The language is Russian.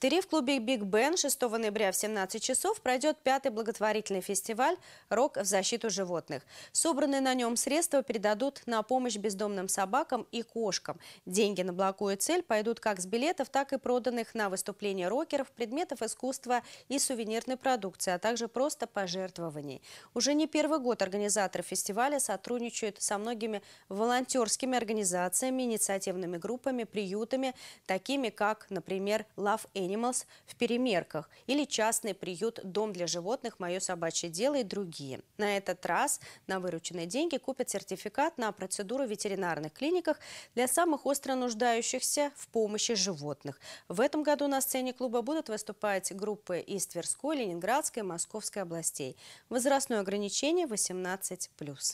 Тыре в клубе «Биг Бен» 6 ноября в 17 часов пройдет пятый благотворительный фестиваль «Рок в защиту животных». Собранные на нем средства передадут на помощь бездомным собакам и кошкам. Деньги на благую цель пойдут как с билетов, так и проданных на выступления рокеров, предметов искусства и сувенирной продукции, а также просто пожертвований. Уже не первый год организаторы фестиваля сотрудничают со многими волонтерскими организациями, инициативными группами, приютами, такими как, например, «Love Animals». Animals в Перемерках или частный приют «Дом для животных. Мое собачье дело» и другие. На этот раз на вырученные деньги купят сертификат на процедуру в ветеринарных клиниках для самых остро нуждающихся в помощи животных. В этом году на сцене клуба будут выступать группы из Тверской, Ленинградской и Московской областей. Возрастное ограничение 18+.